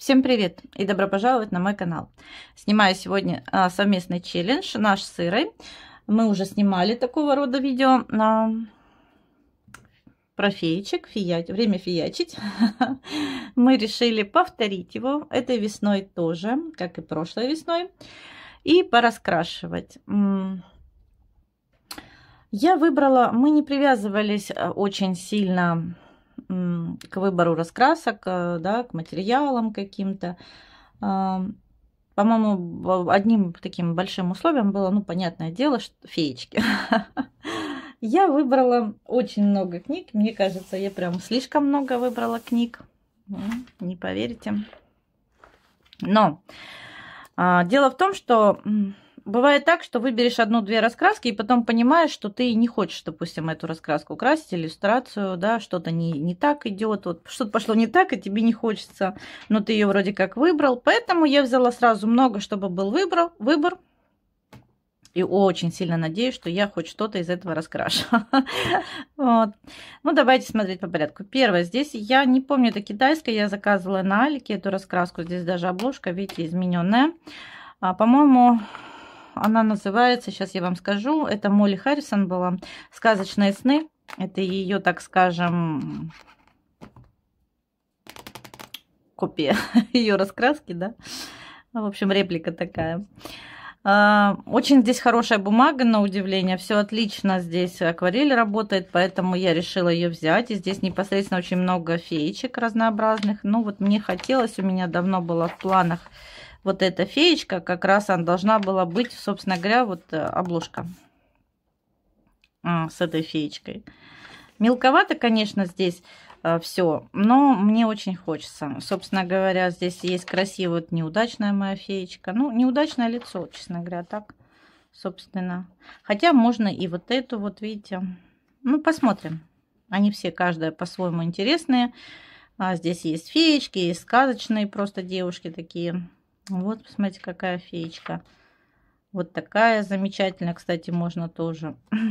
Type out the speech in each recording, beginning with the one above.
Всем привет и добро пожаловать на мой канал. Снимаю сегодня а, совместный челлендж наш с Ирой. Мы уже снимали такого рода видео на про феечек, фиять, время фиячить. Мы решили повторить его этой весной тоже, как и прошлой весной, и пораскрашивать. Я выбрала, мы не привязывались а, очень сильно к выбору раскрасок, э, да, к материалам каким-то. Э, по-моему, одним таким большим условием было, ну, понятное дело, что феечки. Я выбрала очень много книг. Мне кажется, я прям слишком много выбрала книг. Ну, не поверите. Но а, дело в том, что Бывает так, что выберешь одну-две раскраски и потом понимаешь, что ты не хочешь, допустим, эту раскраску красить, иллюстрацию, да, что-то не, не так идет, вот что-то пошло не так, и тебе не хочется, но ты ее вроде как выбрал. Поэтому я взяла сразу много, чтобы был выбор, выбор. И очень сильно надеюсь, что я хоть что-то из этого раскрашу. вот. Ну, давайте смотреть по порядку. Первое, здесь я не помню, это китайская, я заказывала на Алике эту раскраску. Здесь даже обложка, видите, измененная. А, По-моему, она называется, сейчас я вам скажу, это Молли Харрисон была. «Сказочные сны». Это ее, так скажем, копия ее раскраски, да. В общем, реплика такая. А, очень здесь хорошая бумага, на удивление. Все отлично здесь акварель работает, поэтому я решила ее взять. И здесь непосредственно очень много феечек разнообразных. Ну вот мне хотелось, у меня давно было в планах вот эта феечка, как раз она должна была быть, собственно говоря, вот э, обложка а, с этой феечкой. Мелковато, конечно, здесь э, все, но мне очень хочется. Собственно говоря, здесь есть красивая, вот неудачная моя феечка. Ну, неудачное лицо, честно говоря, так, собственно. Хотя можно и вот эту, вот видите. Ну, посмотрим. Они все, каждая по-своему интересные. А здесь есть феечки, есть сказочные просто девушки такие. Вот, посмотрите, какая феечка. Вот такая замечательная, кстати, можно тоже.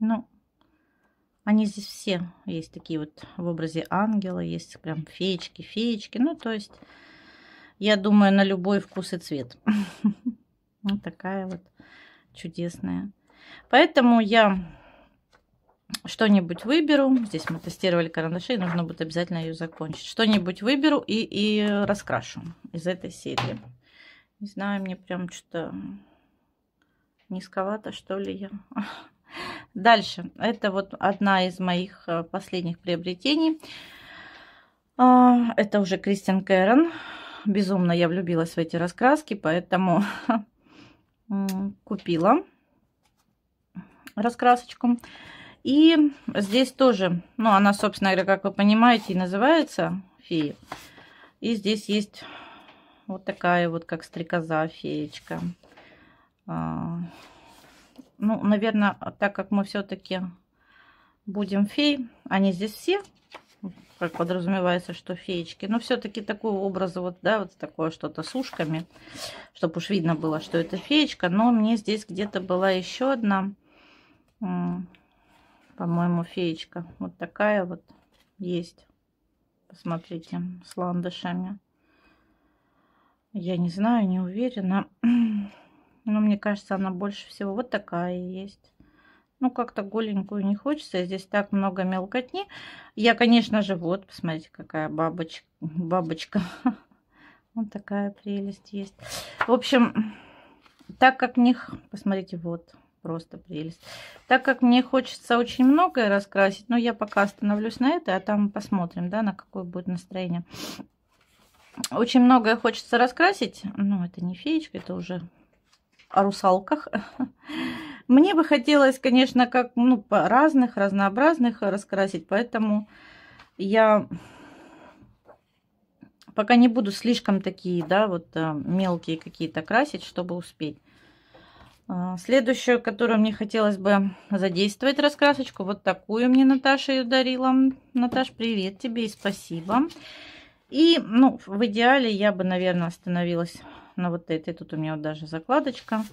Ну, они здесь все есть такие вот в образе ангела, есть прям феечки, феечки. Ну, то есть, я думаю, на любой вкус и цвет. Вот такая вот чудесная. Поэтому я что-нибудь выберу. Здесь мы тестировали карандаши, и нужно будет обязательно ее закончить. Что-нибудь выберу и, и раскрашу из этой серии. Не знаю, мне прям что-то низковато, что ли, я. Дальше. Это вот одна из моих э, последних приобретений. А, это уже Кристин Кэрон. Безумно я влюбилась в эти раскраски, поэтому купила раскрасочку. И здесь тоже, ну, она, собственно говоря, как вы понимаете, и называется фея. И здесь есть вот такая вот, как стрекоза феечка. А, ну, наверное, так как мы все-таки будем фей, они здесь все, как подразумевается, что феечки, но все-таки такой образ, вот, да, вот такое что-то с ушками, чтобы уж видно было, что это феечка, но мне здесь где-то была еще одна по-моему, феечка. Вот такая вот есть. Посмотрите, с ландышами. Я не знаю, не уверена. Но мне кажется, она больше всего вот такая есть. Ну, как-то голенькую не хочется. Здесь так много мелкотни. Я, конечно же, вот, посмотрите, какая бабочка. бабочка. Вот такая прелесть есть. В общем, так как них, посмотрите, вот, Просто прелесть. Так как мне хочется очень многое раскрасить, но я пока остановлюсь на это, а там посмотрим, да, на какое будет настроение. Очень многое хочется раскрасить. Ну, это не феечка, это уже о русалках. Мне бы хотелось, конечно, как ну, разных, разнообразных раскрасить, поэтому я пока не буду слишком такие, да, вот э, мелкие какие-то красить, чтобы успеть. А, следующую, которую мне хотелось бы задействовать раскрасочку, вот такую мне Наташа ее дарила. Наташ, привет тебе и спасибо. И, ну, в идеале я бы, наверное, остановилась на вот этой. Тут у меня вот даже закладочка.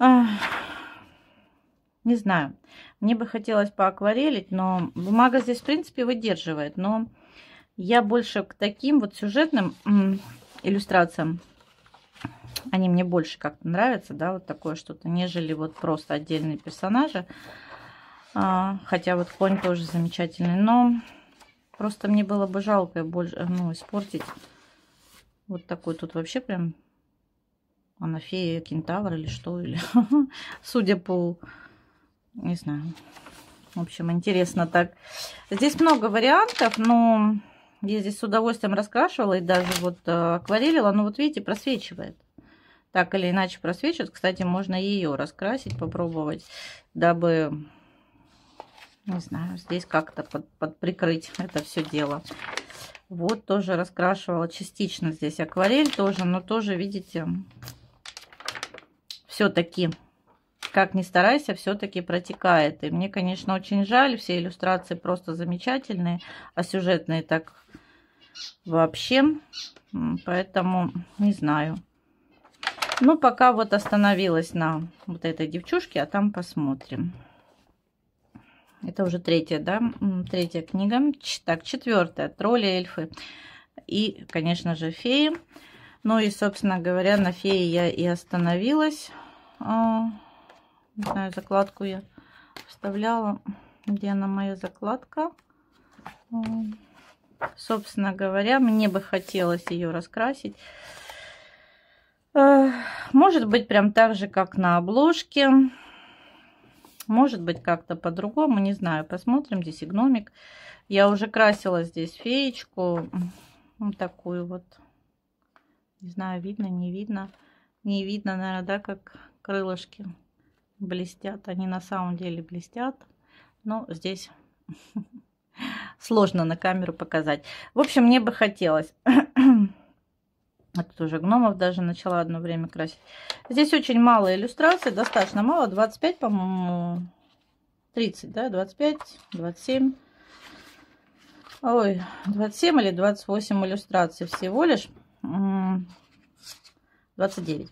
А, не знаю. Мне бы хотелось поакварелить, но бумага здесь, в принципе, выдерживает. Но я больше к таким вот сюжетным иллюстрациям они мне больше как-то нравятся, да, вот такое что-то, нежели вот просто отдельные персонажи. А, хотя вот конь тоже замечательный, но просто мне было бы жалко больше, э, ну, испортить вот такой тут вообще прям она фея, кентавр или что, или судя по, не знаю, в общем, интересно так. Здесь много вариантов, но я здесь с удовольствием раскрашивала и даже вот э, акварелила, но вот видите, просвечивает так или иначе просвечивает. Кстати, можно ее раскрасить, попробовать, дабы, не знаю, здесь как-то под, под прикрыть это все дело. Вот тоже раскрашивала частично здесь акварель тоже, но тоже, видите, все-таки, как ни старайся, все-таки протекает. И мне, конечно, очень жаль, все иллюстрации просто замечательные, а сюжетные так вообще. Поэтому не знаю. Ну, пока вот остановилась на вот этой девчушке, а там посмотрим. Это уже третья, да? Третья книга. Так, четвертая. Тролли, эльфы и, конечно же, феи. Ну и, собственно говоря, на феи я и остановилась. А, не знаю, закладку я вставляла. Где она, моя закладка? Собственно говоря, мне бы хотелось ее раскрасить. Э, может быть, прям так же, как на обложке. Может быть, как-то по-другому, не знаю. Посмотрим, здесь гномик, Я уже красила здесь феечку. Вот такую вот. Не знаю, видно, не видно. Не видно, наверное, да, как крылышки блестят. Они на самом деле блестят. Но здесь сложно на камеру показать. В общем, мне бы хотелось а тут уже гномов даже начала одно время красить. Здесь очень мало иллюстраций, достаточно мало, 25, по-моему, 30, да, 25, 27. Ой, 27 или 28 иллюстраций всего лишь. 29.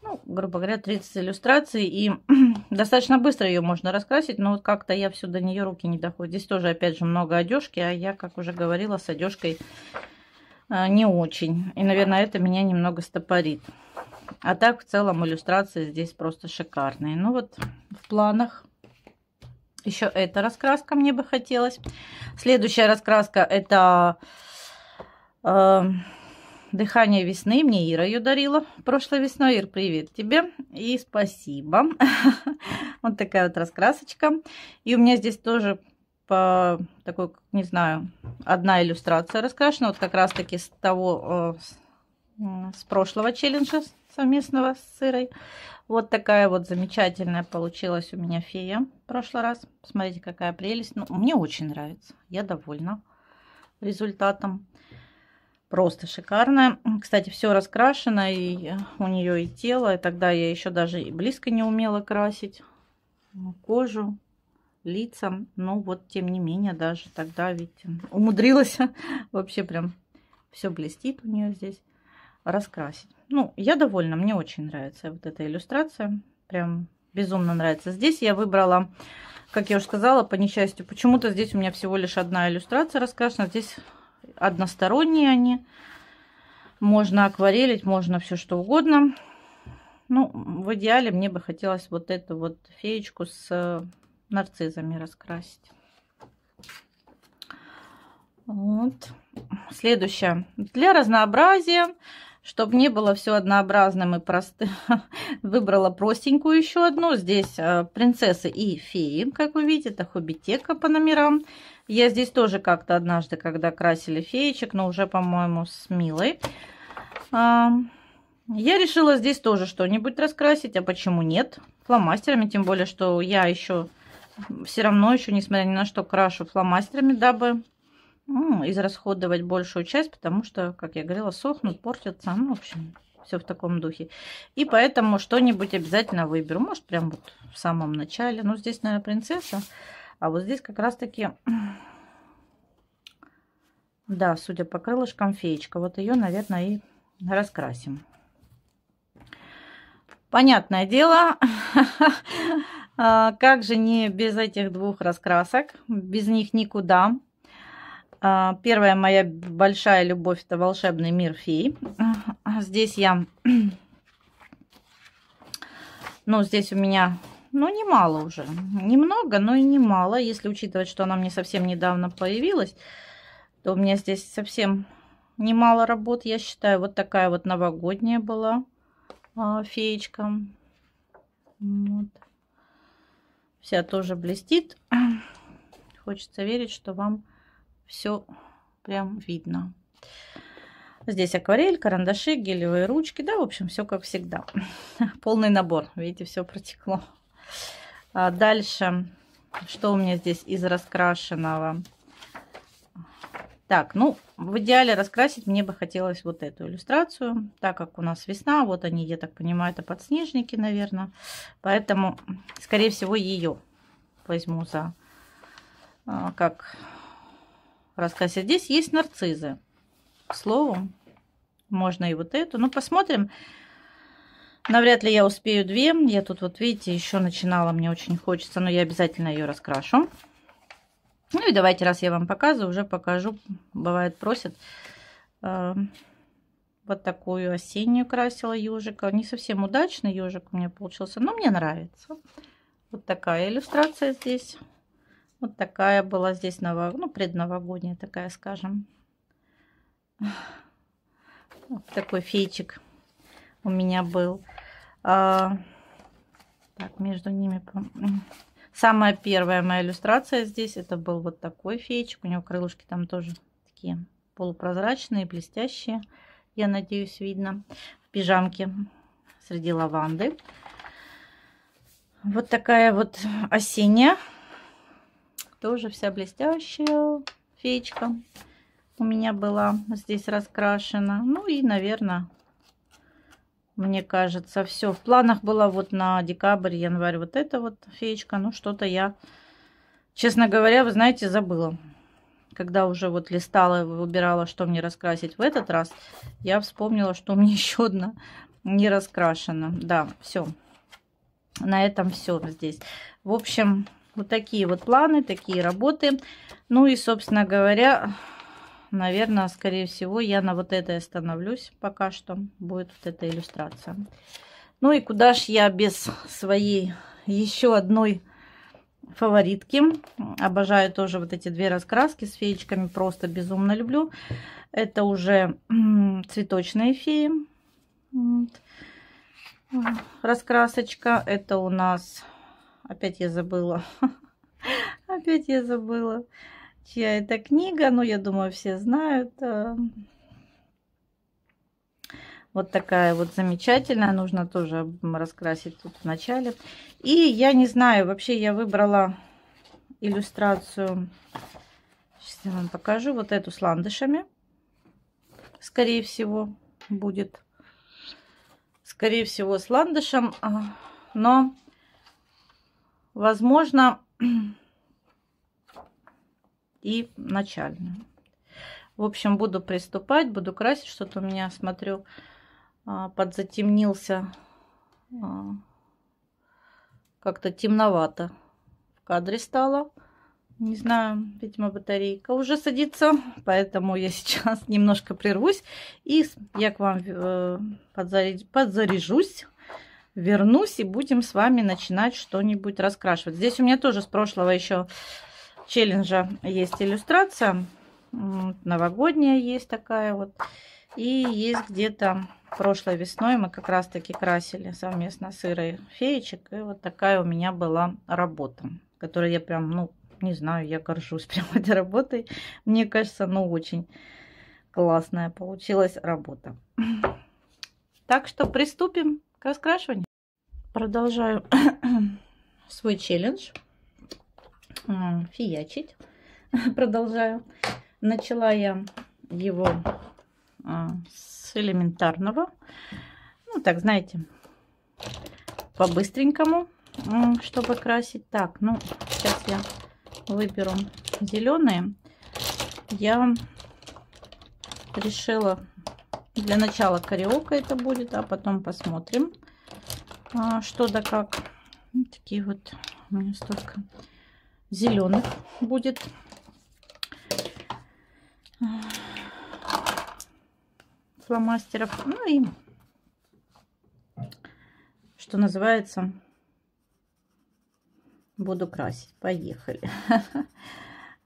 Ну, грубо говоря, 30 иллюстраций. И достаточно быстро ее можно раскрасить, но вот как-то я все до нее руки не доходит. Здесь тоже, опять же, много одежки, а я, как уже говорила, с одежкой а, не очень. И, наверное, это меня немного стопорит. А так, в целом, иллюстрации здесь просто шикарные. Ну вот, в планах еще эта раскраска мне бы хотелось. Следующая раскраска это э, «Дыхание весны». Мне Ира ее дарила прошлой весной. Ир, привет тебе и спасибо. Вот такая вот раскрасочка. И у меня здесь тоже по такой, не знаю, одна иллюстрация раскрашена. Вот как раз таки с того, э, с прошлого челленджа совместного с Сырой. Вот такая вот замечательная получилась у меня фея в прошлый раз. Смотрите, какая прелесть. Ну, мне очень нравится. Я довольна результатом. Просто шикарная. Кстати, все раскрашено. И э, у нее и тело. И тогда я еще даже и близко не умела красить ну, кожу лицам. Но вот, тем не менее, даже тогда, видите, умудрилась. Вообще прям все блестит у нее здесь. Раскрасить. Ну, я довольна, мне очень нравится вот эта иллюстрация. Прям безумно нравится. Здесь я выбрала, как я уже сказала, по несчастью, почему-то здесь у меня всего лишь одна иллюстрация раскрашена. Здесь односторонние они. Можно акварелить, можно все что угодно. Ну, в идеале мне бы хотелось вот эту вот феечку с нарциссами раскрасить. Вот. Следующее. Для разнообразия, чтобы не было все однообразным и простым, выбрала простенькую еще одну. Здесь э, принцессы и феи, как вы видите, это хоббитека по номерам. Я здесь тоже как-то однажды, когда красили феечек, но уже, по-моему, с Милой. А, я решила здесь тоже что-нибудь раскрасить, а почему нет? Фломастерами, тем более, что я еще все равно еще, несмотря ни на что, крашу фломастерами, дабы ну, израсходовать большую часть, потому что, как я говорила, сохнут, портятся, ну, в общем, все в таком духе. И поэтому что-нибудь обязательно выберу. Может, прям вот в самом начале. Ну, здесь, наверное, принцесса. А вот здесь как раз-таки... Да, судя по крылышкам, феечка. Вот ее, наверное, и раскрасим. Понятное дело, А, как же не без этих двух раскрасок? Без них никуда. А, первая моя большая любовь – это волшебный мир фей. А, здесь я... Ну, здесь у меня, ну, немало уже. Немного, но и немало. Если учитывать, что она мне совсем недавно появилась, то у меня здесь совсем немало работ, я считаю. Вот такая вот новогодняя была феечка. Вот вся тоже блестит. Хочется верить, что вам все прям видно. Здесь акварель, карандаши, гелевые ручки. Да, в общем, все как всегда. Полный набор. Видите, все протекло. А дальше, что у меня здесь из раскрашенного? Так, ну, в идеале раскрасить мне бы хотелось вот эту иллюстрацию, так как у нас весна, вот они, я так понимаю, это подснежники, наверное, поэтому, скорее всего, ее возьму за, а, как раскрасить. Здесь есть нарциссы, к слову, можно и вот эту, ну, посмотрим. Навряд ли я успею две, я тут, вот видите, еще начинала, мне очень хочется, но я обязательно ее раскрашу. Ну и давайте, раз я вам показываю, уже покажу. Бывает просят. А, вот такую осеннюю красила ежика. Не совсем удачный ежик у меня получился, но мне нравится. Вот такая иллюстрация здесь. Вот такая была здесь ново... ну, предновогодняя такая, скажем. Вот такой фейчик у меня был. А... Так, между ними Самая первая моя иллюстрация здесь, это был вот такой феечек. У него крылышки там тоже такие полупрозрачные, блестящие. Я надеюсь, видно. В пижамке среди лаванды. Вот такая вот осенняя. Тоже вся блестящая феечка у меня была здесь раскрашена. Ну и, наверное, мне кажется. Все, в планах было вот на декабрь, январь вот эта вот феечка. Ну, что-то я, честно говоря, вы знаете, забыла. Когда уже вот листала, выбирала, что мне раскрасить в этот раз, я вспомнила, что мне еще одна не раскрашена. Да, все. На этом все здесь. В общем, вот такие вот планы, такие работы. Ну и, собственно говоря, наверное, скорее всего, я на вот этой остановлюсь пока что. Будет вот эта иллюстрация. Ну и куда ж я без своей еще одной фаворитки. Обожаю тоже вот эти две раскраски с феечками. Просто безумно люблю. Это уже цветочные феи. Раскрасочка. Это у нас... Опять я забыла. Опять я забыла чья это книга, ну, я думаю, все знают. Э. Вот такая вот замечательная, нужно тоже раскрасить тут в начале. И я не знаю, вообще я выбрала иллюстрацию, сейчас я вам покажу, вот эту с ландышами, скорее всего, будет. Скорее всего, с ландышем, а, но, возможно, и начальную. В общем, буду приступать, буду красить. Что-то у меня, смотрю, а, подзатемнился. А, как-то темновато в кадре стало. Не знаю, видимо, батарейка уже садится, поэтому я сейчас немножко прервусь. И я к вам э, подзаряжусь, вернусь и будем с вами начинать что-нибудь раскрашивать. Здесь у меня тоже с прошлого еще челленджа есть иллюстрация. новогодняя есть такая вот. И есть где-то прошлой весной мы как раз таки красили совместно с Ирой феечек. И вот такая у меня была работа, которой я прям, ну, не знаю, я горжусь прям этой работой. Мне кажется, ну, очень классная получилась работа. Так что приступим к раскрашиванию. Продолжаю свой челлендж фиячить. Продолжаю. Начала я его а, с элементарного. Ну, так, знаете, по-быстренькому, чтобы красить. Так, ну, сейчас я выберу зеленые. Я решила для начала кариока это будет, а потом посмотрим, а, что да как. такие вот у меня столько зеленых будет. Фломастеров. Ну и, что называется, буду красить. Поехали.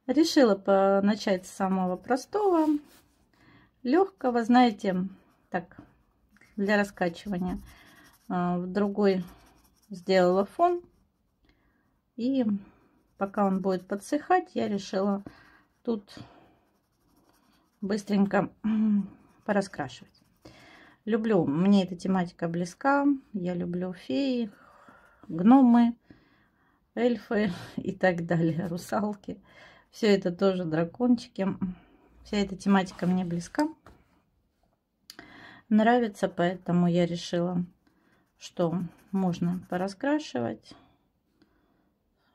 Решила начать с самого простого, легкого, знаете, так, для раскачивания. А, в другой сделала фон и пока он будет подсыхать, я решила тут быстренько пораскрашивать. Люблю, мне эта тематика близка, я люблю феи, гномы, эльфы и так далее, русалки. Все это тоже дракончики. Вся эта тематика мне близка. Нравится, поэтому я решила, что можно пораскрашивать.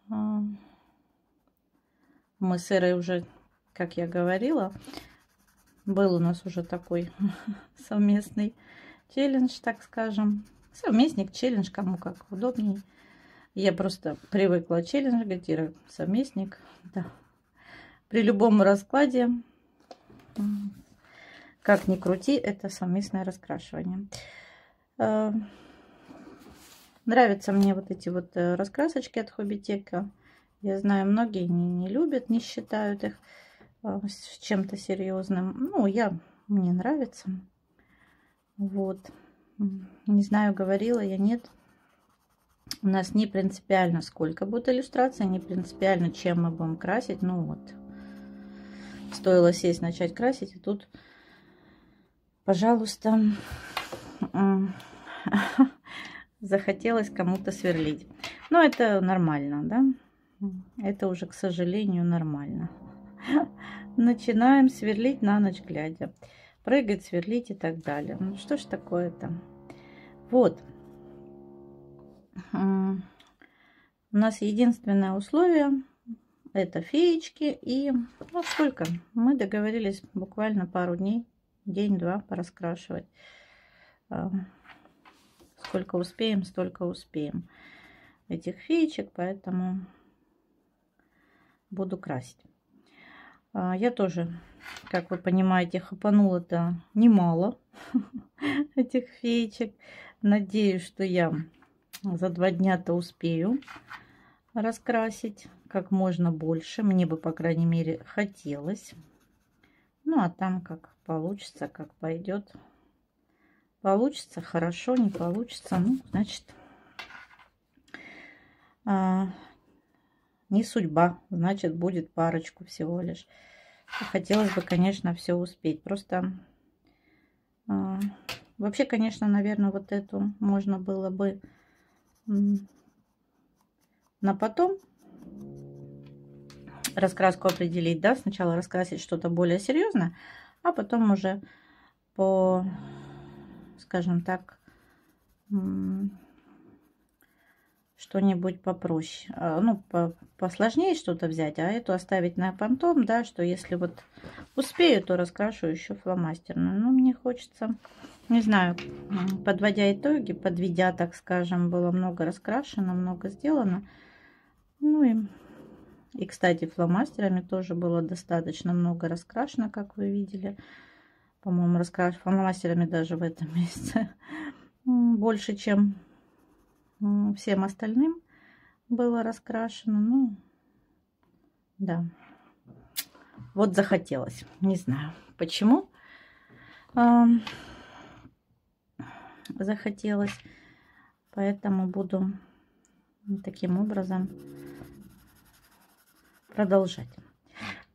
А, мы с Ирой уже, как я говорила, был у нас уже такой совместный челлендж, так скажем. Совместник, челлендж, кому как удобнее. Я просто привыкла челлендж, говорит, совместник. Да. При любом раскладе, как ни крути, это совместное раскрашивание. Э, нравятся мне вот эти вот э, раскрасочки от хобби тека. Я знаю, многие не, не любят, не считают их э, чем-то серьезным. Ну, я, мне нравится. Вот. Не знаю, говорила я, нет. У нас не принципиально, сколько будет иллюстрация, не принципиально, чем мы будем красить. Ну вот, стоило сесть, начать красить, и тут, пожалуйста, захотелось кому-то сверлить. Но это нормально, да? Это уже, к сожалению, нормально. Начинаем сверлить на ночь глядя. Прыгать, сверлить и так далее. Ну что ж такое-то? Вот. У нас единственное условие это феечки. И вот сколько? Мы договорились буквально пару дней, день-два пораскрашивать. А, сколько успеем, столько успеем этих феечек, поэтому буду красить. А, я тоже, как вы понимаете, хапанула-то немало этих феечек. Надеюсь, что я за два дня-то успею раскрасить как можно больше. Мне бы, по крайней мере, хотелось. Ну, а там как получится, как пойдет. Получится хорошо, не получится. Ну, значит, а, не судьба, значит, будет парочку всего лишь. Хотелось бы, конечно, все успеть. Просто а, вообще, конечно, наверное, вот эту можно было бы на потом раскраску определить, да, сначала раскрасить что-то более серьезное, а потом уже по, скажем так, что-нибудь попроще, а, ну, посложнее что-то взять, а эту оставить на понтом, да, что если вот успею, то раскрашу еще фломастерную. Ну, мне хочется, не знаю, подводя итоги, подведя, так скажем, было много раскрашено, много сделано. Ну и, и кстати, фломастерами тоже было достаточно много раскрашено, как вы видели. По-моему, раскрашено фломастерами даже в этом месяце больше, чем всем остальным было раскрашено. Ну, да. Вот захотелось. Не знаю, почему а, захотелось. Поэтому буду таким образом продолжать.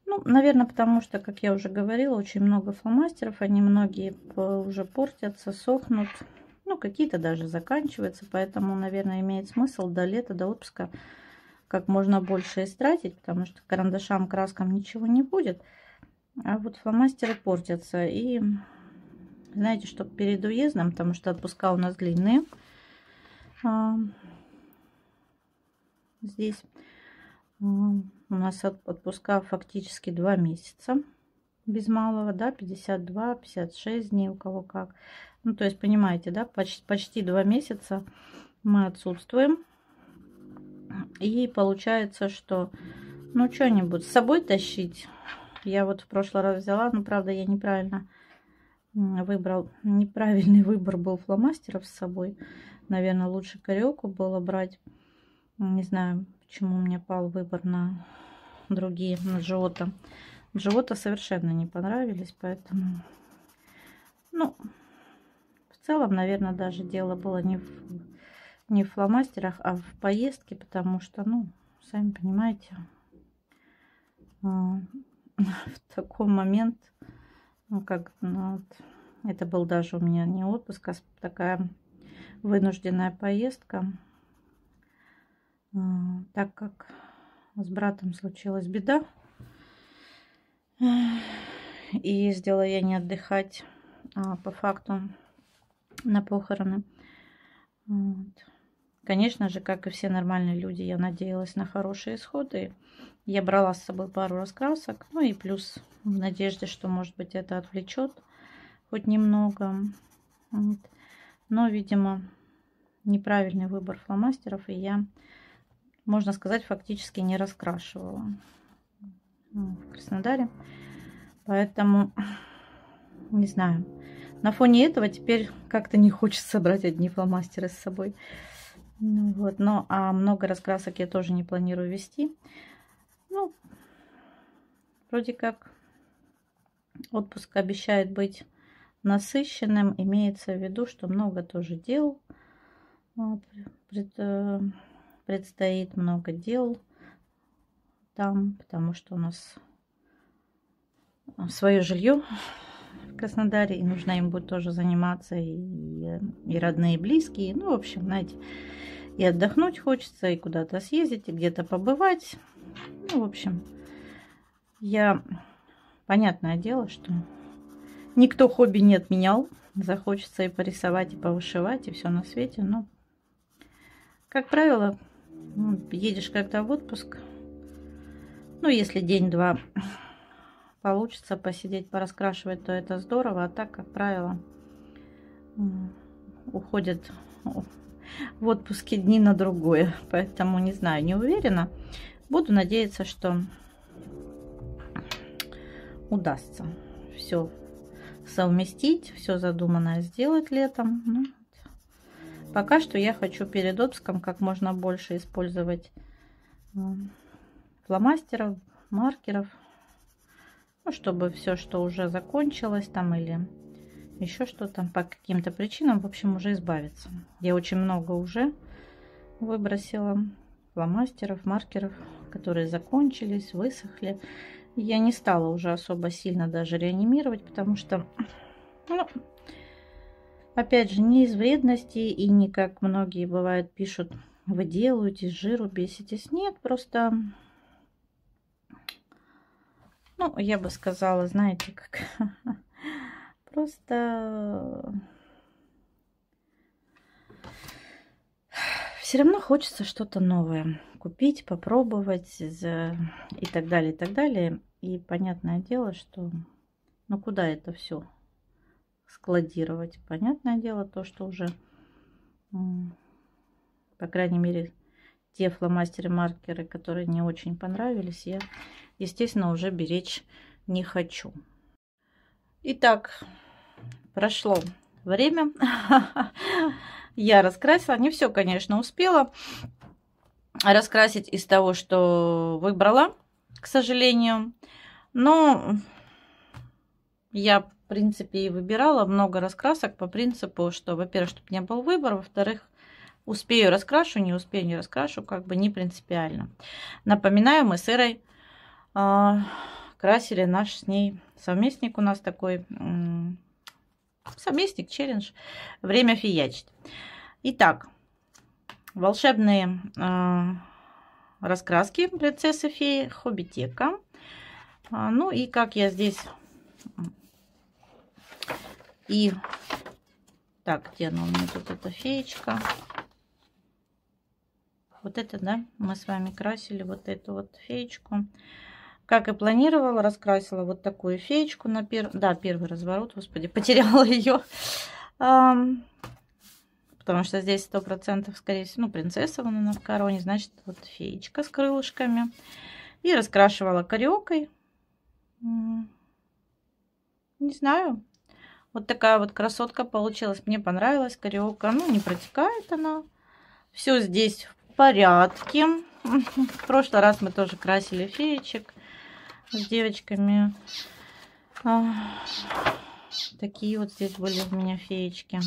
Ну, наверное, потому что, как я уже говорила, очень много фломастеров. Они многие уже портятся, сохнут какие-то даже заканчиваются, поэтому, наверное, имеет смысл до лета, до отпуска как можно больше истратить, потому что карандашам, краскам ничего не будет, а вот фломастеры портятся. И знаете, что перед уездом, потому что отпуска у нас длинные, а, здесь а, у нас отпуска фактически два месяца без малого, да, 52, 56 дней у кого как. Ну, то есть, понимаете, да, почти, почти 2 месяца мы отсутствуем. И получается, что, ну, что-нибудь с собой тащить. Я вот в прошлый раз взяла, но, ну, правда, я неправильно выбрал, неправильный выбор был фломастеров с собой. Наверное, лучше корелку было брать. Не знаю, почему у меня пал выбор на другие, на живота. Живота совершенно не понравились, поэтому... Ну, в целом, наверное, даже дело было не в, не в фломастерах, а в поездке, потому что, ну, сами понимаете, а, в такой момент, ну, как, ну, вот, это был даже у меня не отпуск, а такая вынужденная поездка, а, так как с братом случилась беда, и ездила я не отдыхать, а по факту на похороны. Вот. Конечно же, как и все нормальные люди, я надеялась на хорошие исходы. Я брала с собой пару раскрасок, ну и плюс в надежде, что, может быть, это отвлечет хоть немного. Вот. Но, видимо, неправильный выбор фломастеров, и я, можно сказать, фактически не раскрашивала в Краснодаре. Поэтому, не знаю. На фоне этого теперь как-то не хочется брать одни фломастеры с собой. Ну, вот. Но а много раскрасок я тоже не планирую вести. Ну, вроде как отпуск обещает быть насыщенным. Имеется в виду, что много тоже дел а, э, предстоит, много дел там, потому что у нас э, свое жилье в Краснодаре, и нужно им будет тоже заниматься, и, и родные, и близкие. Ну, в общем, знаете, и отдохнуть хочется, и куда-то съездить, и где-то побывать. Ну, в общем, я, понятное дело, что никто хобби не отменял. Захочется и порисовать, и повышивать, и все на свете. Но, как правило, ну, едешь когда в отпуск – ну, если день-два получится посидеть, пораскрашивать, то это здорово. А так, как правило, уходят в отпуске дни на другое. Поэтому, не знаю, не уверена. Буду надеяться, что удастся все совместить, все задуманное сделать летом. Ну, пока что я хочу перед отпуском как можно больше использовать фломастеров, маркеров, ну, чтобы все, что уже закончилось там или еще что-то по каким-то причинам, в общем, уже избавиться. Я очень много уже выбросила фломастеров, маркеров, которые закончились, высохли. Я не стала уже особо сильно даже реанимировать, потому что, ну, опять же, не из вредности и не как многие бывают пишут, вы делаете, жиру беситесь. Нет, просто ну, я бы сказала, знаете, как просто все равно хочется что-то новое купить, попробовать э, и так далее, и так далее. И понятное дело, что ну куда это все складировать? Понятное дело то, что уже, по крайней мере, те фломастеры маркеры, которые не очень понравились, я естественно, уже беречь не хочу. Итак, прошло время. Я раскрасила. Не все, конечно, успела раскрасить из того, что выбрала, к сожалению. Но я, в принципе, и выбирала много раскрасок по принципу, что, во-первых, чтобы не был выбор, во-вторых, успею раскрашу, не успею не раскрашу, как бы не принципиально. Напоминаю, мы с Ирой а, красили наш с ней совместник у нас такой, совместник, челлендж, время фиячить. Итак, волшебные а, раскраски принцессы феи, хоббитека. А, ну и как я здесь и так, где она у меня тут эта феечка? Вот это, да, мы с вами красили вот эту вот феечку. Как и планировала, раскрасила вот такую феечку на первый... Да, первый разворот, господи, потеряла ее. Потому что здесь сто процентов, скорее всего, ну, принцесса вон она в короне, значит, вот феечка с крылышками. И раскрашивала корекой. Не знаю. Вот такая вот красотка получилась. Мне понравилась корека. Ну, не протекает она. Все здесь в порядке. В прошлый раз мы тоже красили феечек с девочками. А, такие вот здесь были у меня феечки.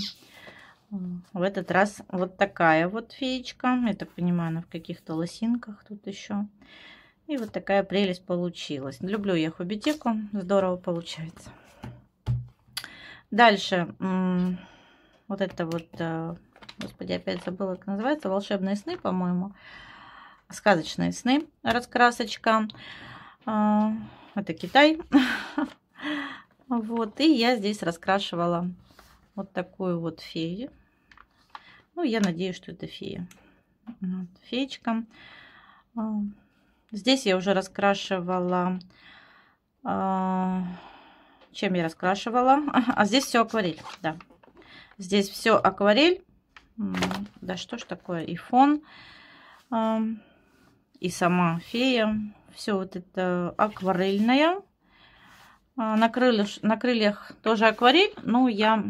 В этот раз вот такая вот феечка. Я так понимаю, она в каких-то лосинках тут еще. И вот такая прелесть получилась. Люблю я хоббитеку, здорово получается. Дальше, вот это вот, э, господи, опять забыла, как называется, волшебные сны, по-моему. Сказочные сны, раскрасочка. Раскрасочка. А, это Китай. Вот, и я здесь раскрашивала вот такую вот фею. Ну, я надеюсь, что это фея. Вот, феечка. А, здесь я уже раскрашивала... А, чем я раскрашивала? А здесь все акварель, да. Здесь все акварель. Да что ж такое, и фон, и сама фея все вот это акварельное. А, на крыльях, на крыльях тоже акварель, но ну, я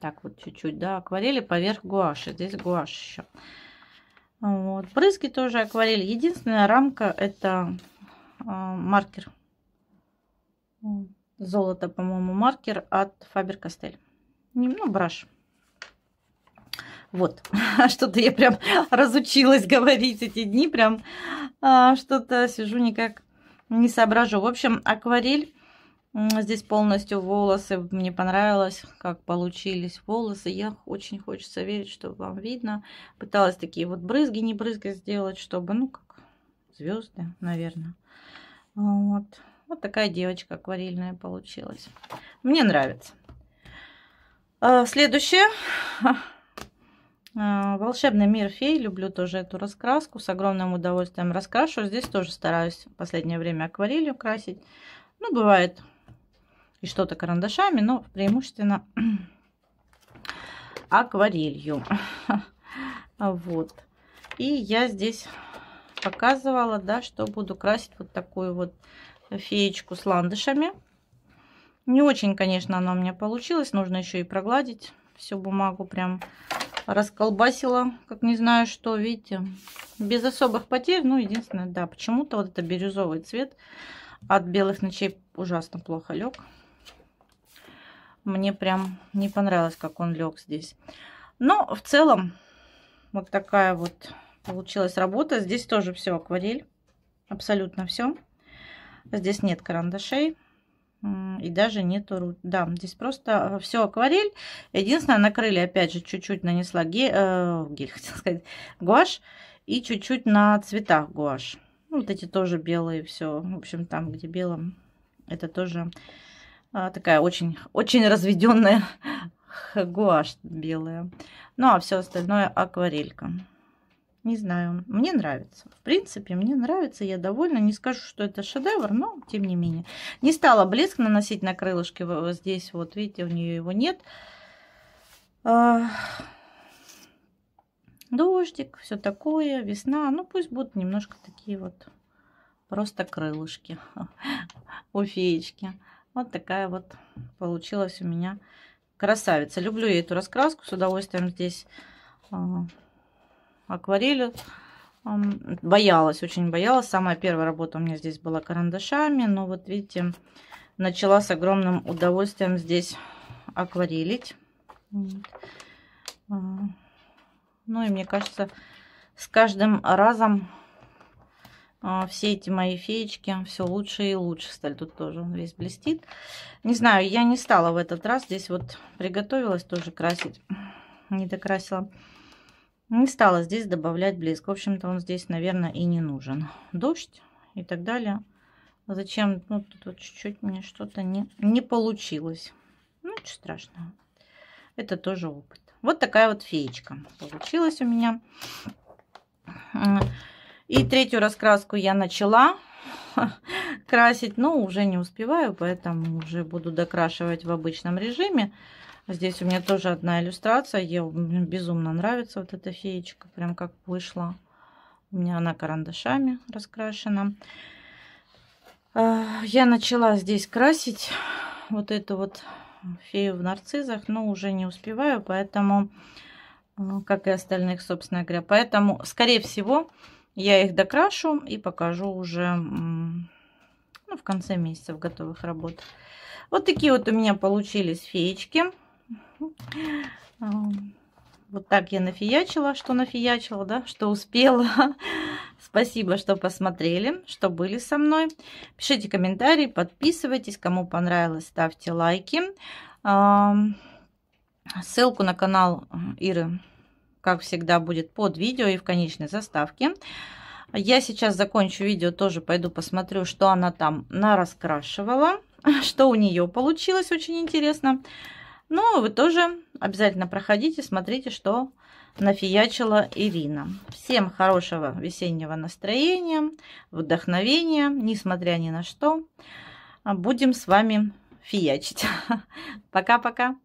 так вот чуть-чуть, да, акварели поверх гуаши. Здесь гуашь еще. Вот. Брызги тоже акварель. Единственная рамка это э, маркер. Золото, по-моему, маркер от Faber-Castell. Ну, браш. Вот, что-то я прям разучилась говорить эти дни, прям а, что-то сижу никак не соображу. В общем, акварель, здесь полностью волосы, мне понравилось, как получились волосы. Я очень хочется верить, что вам видно. Пыталась такие вот брызги, не брызги сделать, чтобы, ну, как звезды, наверное. Вот. Вот такая девочка акварельная получилась. Мне нравится. А, Следующее А, волшебный мир фей. Люблю тоже эту раскраску. С огромным удовольствием раскрашиваю. Здесь тоже стараюсь в последнее время акварелью красить. Ну, бывает и что-то карандашами, но преимущественно акварелью. Вот. И я здесь показывала, да, что буду красить вот такую вот феечку с ландышами. Не очень, конечно, она у меня получилась. Нужно еще и прогладить всю бумагу прям расколбасила, как не знаю что, видите, без особых потерь, ну, единственное, да, почему-то вот это бирюзовый цвет от белых ночей ужасно плохо лег. Мне прям не понравилось, как он лег здесь. Но в целом вот такая вот получилась работа. Здесь тоже все акварель, абсолютно все. Здесь нет карандашей и даже нету да здесь просто э, все акварель единственное на крылья опять же чуть-чуть нанесла гель, э, гель хотел сказать гуашь и чуть-чуть на цветах гуашь ну, вот эти тоже белые все в общем там где белым это тоже э, такая очень очень разведенная гуашь белая ну а все остальное акварелька не знаю, мне нравится. В принципе, мне нравится, я довольна. Не скажу, что это шедевр, но тем не менее. Не стала блеск наносить на крылышки вот здесь. Вот видите, у нее его нет. А, дождик, все такое, весна. Ну, пусть будут немножко такие вот просто крылышки у феечки. Вот такая вот получилась у меня красавица. Люблю я эту раскраску, с удовольствием здесь а, акварелью. Боялась, очень боялась. Самая первая работа у меня здесь была карандашами. Но вот видите, начала с огромным удовольствием здесь акварелить. А, ну и мне кажется, с каждым разом а, все эти мои феечки все лучше и лучше стали. Тут тоже он весь блестит. Не знаю, я не стала в этот раз. Здесь вот приготовилась тоже красить. Не докрасила. Не стала здесь добавлять блеск. В общем-то, он здесь, наверное, и не нужен. Дождь и так далее. Зачем? Ну, тут чуть-чуть мне что-то не, не получилось. Ну, ничего страшного. Это тоже опыт. Вот такая вот феечка получилась у меня. И третью раскраску я начала красить, но уже не успеваю, поэтому уже буду докрашивать в обычном режиме. Здесь у меня тоже одна иллюстрация. Ей безумно нравится вот эта феечка, прям как вышла. У меня она карандашами раскрашена. А, я начала здесь красить вот эту вот фею в нарциссах, но уже не успеваю, поэтому, а, как и остальных, собственно говоря. Поэтому, скорее всего, я их докрашу и покажу уже ну, в конце месяца в готовых работах. Вот такие вот у меня получились феечки. Вот так я нафиячила, что нафиячила, да, что успела. Спасибо, что посмотрели, что были со мной. Пишите комментарии, подписывайтесь. Кому понравилось, ставьте лайки. Ссылку на канал Иры, как всегда, будет под видео и в конечной заставке. Я сейчас закончу видео, тоже пойду посмотрю, что она там нараскрашивала, что у нее получилось, очень интересно. Ну, а вы тоже обязательно проходите, смотрите, что нафиячила Ирина. Всем хорошего весеннего настроения, вдохновения, несмотря ни на что. Будем с вами фиячить. Пока-пока.